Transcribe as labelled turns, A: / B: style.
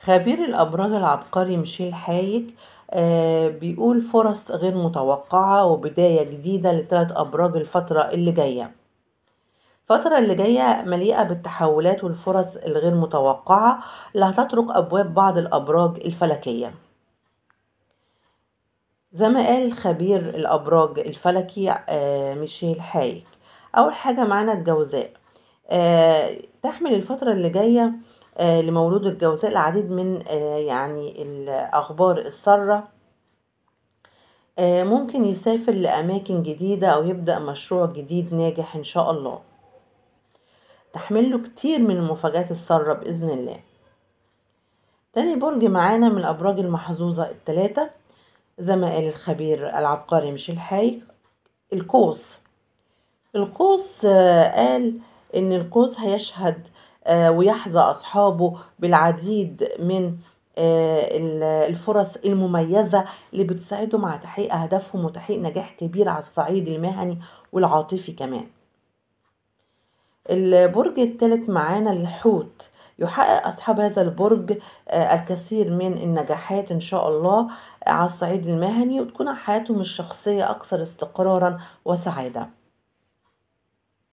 A: خبير الأبراج العبقري ميشيل حايك آه بيقول فرص غير متوقعة وبداية جديدة لثلاث أبراج الفترة اللي جاية الفترة اللي جاية مليئة بالتحولات والفرص الغير متوقعة اللي هتطرق أبواب بعض الأبراج الفلكية زي ما قال خبير الأبراج الفلكي آه ميشيل حايك أول حاجة معانا الجوزاء آه تحمل الفترة اللي جاية آه، لمولود الجوزاء العديد من آه، يعني الأخبار السارة آه، ممكن يسافر لأماكن جديدة أو يبدأ مشروع جديد ناجح إن شاء الله تحمله كتير من المفاجآت السارة بإذن الله تاني برج معانا من الأبراج المحظوظة التلاتة زي ما قال الخبير العبقري مش الحايك القوس القوس قال إن القوس هيشهد آه، ويحظى أصحابه بالعديد من آه، الفرص المميزة اللي بتساعدهم على تحقيق أهدافهم وتحقيق نجاح كبير على الصعيد المهني والعاطفي كمان البرج الثالث معانا الحوت يحقق أصحاب هذا البرج آه، الكثير من النجاحات إن شاء الله على الصعيد المهني وتكون حياتهم الشخصية أكثر استقرارا وسعادة